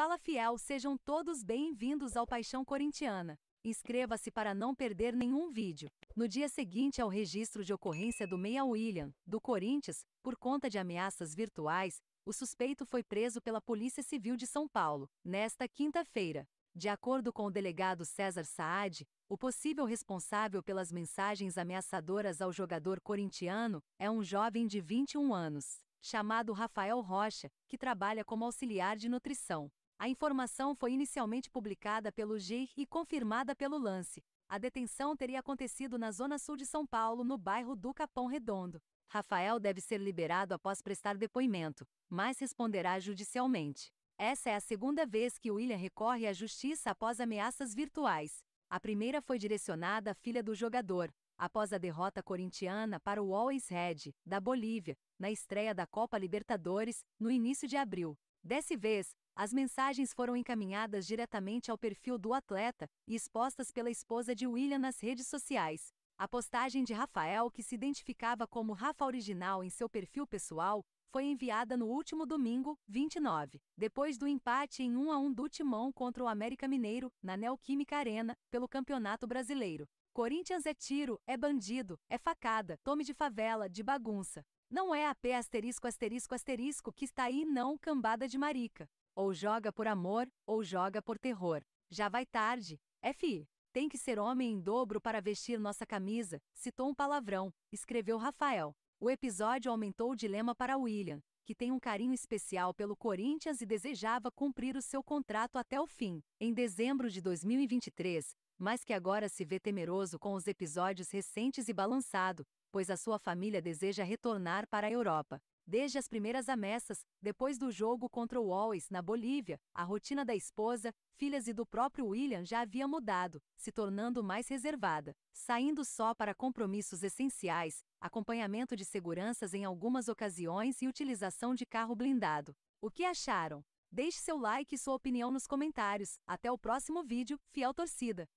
Fala Fiel, sejam todos bem-vindos ao Paixão Corintiana. Inscreva-se para não perder nenhum vídeo. No dia seguinte ao registro de ocorrência do Meia William, do Corinthians, por conta de ameaças virtuais, o suspeito foi preso pela Polícia Civil de São Paulo, nesta quinta-feira. De acordo com o delegado César Saad, o possível responsável pelas mensagens ameaçadoras ao jogador corintiano é um jovem de 21 anos, chamado Rafael Rocha, que trabalha como auxiliar de nutrição. A informação foi inicialmente publicada pelo GIR e confirmada pelo Lance. A detenção teria acontecido na zona sul de São Paulo, no bairro do Capão Redondo. Rafael deve ser liberado após prestar depoimento, mas responderá judicialmente. Essa é a segunda vez que William recorre à justiça após ameaças virtuais. A primeira foi direcionada à filha do jogador, após a derrota corintiana para o Always Red, da Bolívia, na estreia da Copa Libertadores, no início de abril. Desse vez, as mensagens foram encaminhadas diretamente ao perfil do atleta e expostas pela esposa de William nas redes sociais. A postagem de Rafael, que se identificava como Rafa Original em seu perfil pessoal, foi enviada no último domingo, 29, depois do empate em 1 a 1 do Timão contra o América Mineiro, na Neoquímica Arena, pelo Campeonato Brasileiro. Corinthians é tiro, é bandido, é facada, tome de favela, de bagunça. Não é a P asterisco asterisco asterisco que está aí não cambada de marica. Ou joga por amor, ou joga por terror. Já vai tarde, é, fi. Tem que ser homem em dobro para vestir nossa camisa, citou um palavrão, escreveu Rafael. O episódio aumentou o dilema para William, que tem um carinho especial pelo Corinthians e desejava cumprir o seu contrato até o fim, em dezembro de 2023, mas que agora se vê temeroso com os episódios recentes e balançado, pois a sua família deseja retornar para a Europa. Desde as primeiras ameaças, depois do jogo contra o Always na Bolívia, a rotina da esposa, filhas e do próprio William já havia mudado, se tornando mais reservada, saindo só para compromissos essenciais, acompanhamento de seguranças em algumas ocasiões e utilização de carro blindado. O que acharam? Deixe seu like e sua opinião nos comentários. Até o próximo vídeo, fiel torcida!